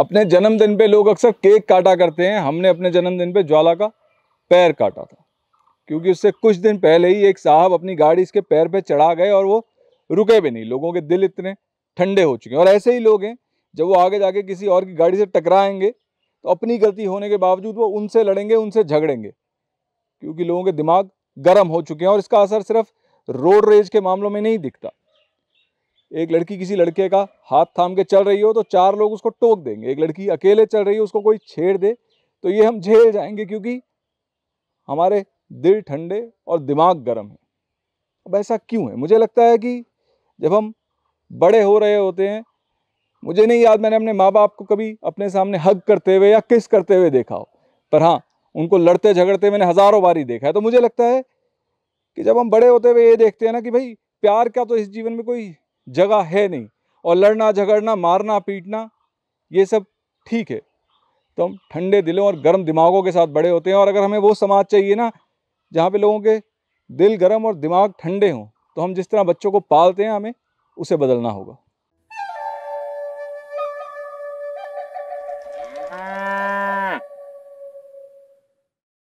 अपने जन्मदिन पे लोग अक्सर केक काटा करते हैं हमने अपने जन्मदिन पे ज्वाला का पैर काटा था क्योंकि उससे कुछ दिन पहले ही एक साहब अपनी गाड़ी इसके पैर पे चढ़ा गए और वो रुके भी नहीं लोगों के दिल इतने ठंडे हो चुके हैं और ऐसे ही लोग हैं जब वो आगे जाके किसी और की गाड़ी से टकराएंगे तो अपनी गलती होने के बावजूद वो उनसे लड़ेंगे उनसे झगड़ेंगे क्योंकि लोगों के दिमाग गर्म हो चुके हैं और इसका असर सिर्फ रोड रेज के मामलों में नहीं दिखता एक लड़की किसी लड़के का हाथ थाम के चल रही हो तो चार लोग उसको टोक देंगे एक लड़की अकेले चल रही हो उसको कोई छेड़ दे तो ये हम झेल जाएंगे क्योंकि हमारे दिल ठंडे और दिमाग गर्म है अब ऐसा क्यों है मुझे लगता है कि जब हम बड़े हो रहे होते हैं मुझे नहीं याद मैंने अपने माँ बाप को कभी अपने सामने हग करते हुए या किस करते हुए देखा हो पर हाँ उनको लड़ते झगड़ते मैंने हज़ारों बार ही देखा है तो मुझे लगता है कि जब हम बड़े होते हुए ये देखते हैं ना कि भाई प्यार का तो इस जीवन में कोई जगह है नहीं और लड़ना झगड़ना मारना पीटना ये सब ठीक है तो हम ठंडे दिलों और गर्म दिमागों के साथ बड़े होते हैं और अगर हमें वो समाज चाहिए ना जहाँ पे लोगों के दिल गर्म और दिमाग ठंडे हों तो हम जिस तरह बच्चों को पालते हैं हमें उसे बदलना होगा